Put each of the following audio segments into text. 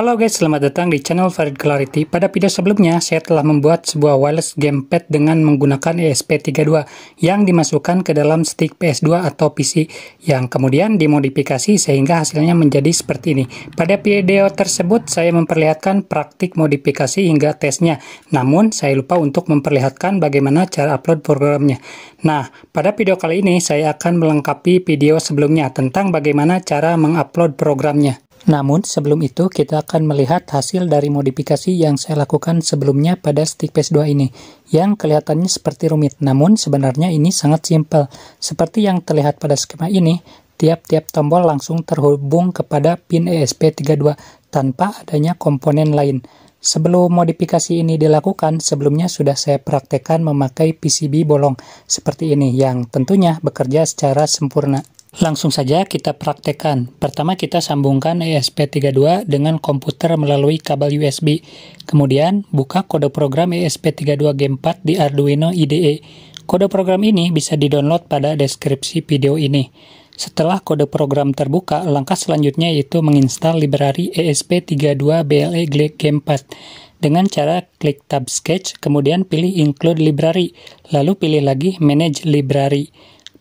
Halo guys, selamat datang di channel Farid Clarity. Pada video sebelumnya, saya telah membuat sebuah wireless gamepad dengan menggunakan ESP32 yang dimasukkan ke dalam stick PS2 atau PC yang kemudian dimodifikasi sehingga hasilnya menjadi seperti ini. Pada video tersebut, saya memperlihatkan praktik modifikasi hingga tesnya. Namun, saya lupa untuk memperlihatkan bagaimana cara upload programnya. Nah, pada video kali ini, saya akan melengkapi video sebelumnya tentang bagaimana cara mengupload programnya. Namun sebelum itu kita akan melihat hasil dari modifikasi yang saya lakukan sebelumnya pada stick PS2 ini yang kelihatannya seperti rumit namun sebenarnya ini sangat simpel. Seperti yang terlihat pada skema ini, tiap-tiap tombol langsung terhubung kepada pin ESP32 tanpa adanya komponen lain. Sebelum modifikasi ini dilakukan, sebelumnya sudah saya praktekkan memakai PCB bolong seperti ini yang tentunya bekerja secara sempurna. Langsung saja kita praktekkan. Pertama kita sambungkan ESP32 dengan komputer melalui kabel USB. Kemudian buka kode program ESP32 Game4 di Arduino IDE. Kode program ini bisa didownload pada deskripsi video ini. Setelah kode program terbuka, langkah selanjutnya yaitu menginstal library ESP32 BLE Game4 e dengan cara klik tab sketch, kemudian pilih include library, lalu pilih lagi manage library.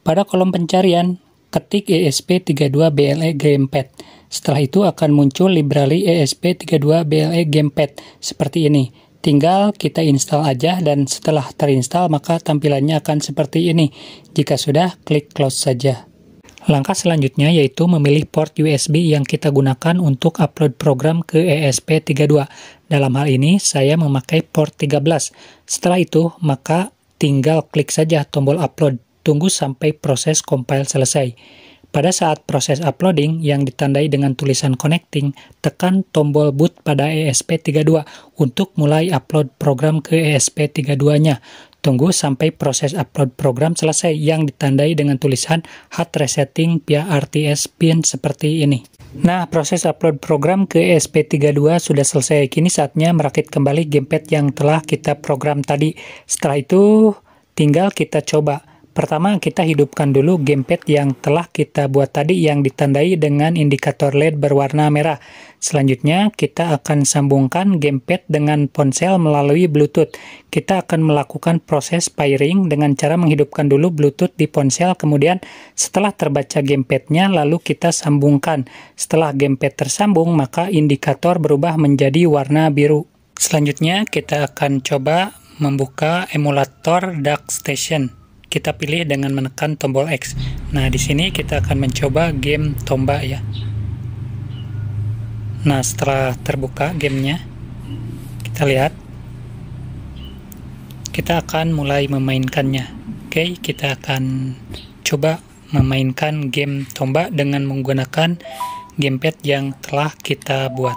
Pada kolom pencarian, ketik ESP32BLE e Gamepad. Setelah itu akan muncul library ESP32BLE e Gamepad seperti ini. Tinggal kita install aja dan setelah terinstall maka tampilannya akan seperti ini. Jika sudah, klik close saja. Langkah selanjutnya yaitu memilih port USB yang kita gunakan untuk upload program ke ESP32. Dalam hal ini, saya memakai port 13. Setelah itu, maka tinggal klik saja tombol upload tunggu sampai proses compile selesai. Pada saat proses uploading yang ditandai dengan tulisan connecting, tekan tombol boot pada ESP32 untuk mulai upload program ke ESP32-nya. Tunggu sampai proses upload program selesai yang ditandai dengan tulisan hard resetting via RTS pin seperti ini. Nah, proses upload program ke ESP32 sudah selesai. Kini saatnya merakit kembali gamepad yang telah kita program tadi. Setelah itu, tinggal kita coba. Pertama, kita hidupkan dulu gamepad yang telah kita buat tadi yang ditandai dengan indikator LED berwarna merah. Selanjutnya, kita akan sambungkan gamepad dengan ponsel melalui Bluetooth. Kita akan melakukan proses pairing dengan cara menghidupkan dulu Bluetooth di ponsel, kemudian setelah terbaca gamepadnya, lalu kita sambungkan. Setelah gamepad tersambung, maka indikator berubah menjadi warna biru. Selanjutnya, kita akan coba membuka emulator Dark Station kita pilih dengan menekan tombol X. Nah, di sini kita akan mencoba game tombak ya. Nah, setelah terbuka gamenya, kita lihat. Kita akan mulai memainkannya. Oke, kita akan coba memainkan game tombak dengan menggunakan gamepad yang telah kita buat.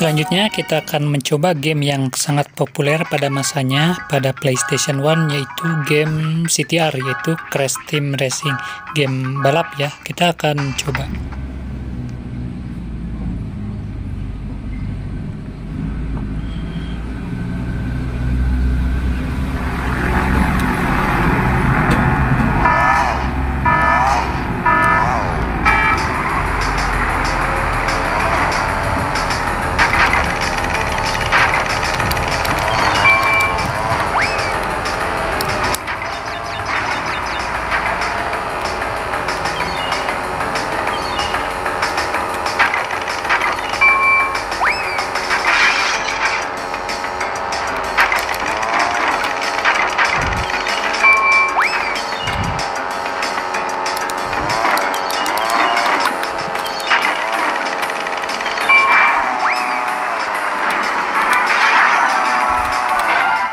Selanjutnya kita akan mencoba game yang sangat populer pada masanya pada PlayStation 1 yaitu game CTR yaitu Crash Team Racing, game balap ya. Kita akan coba.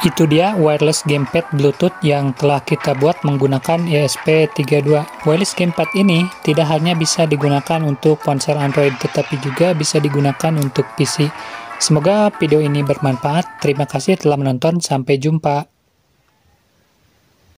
Itu dia wireless gamepad Bluetooth yang telah kita buat menggunakan ESP32. Wireless gamepad ini tidak hanya bisa digunakan untuk ponsel Android tetapi juga bisa digunakan untuk PC. Semoga video ini bermanfaat. Terima kasih telah menonton. Sampai jumpa.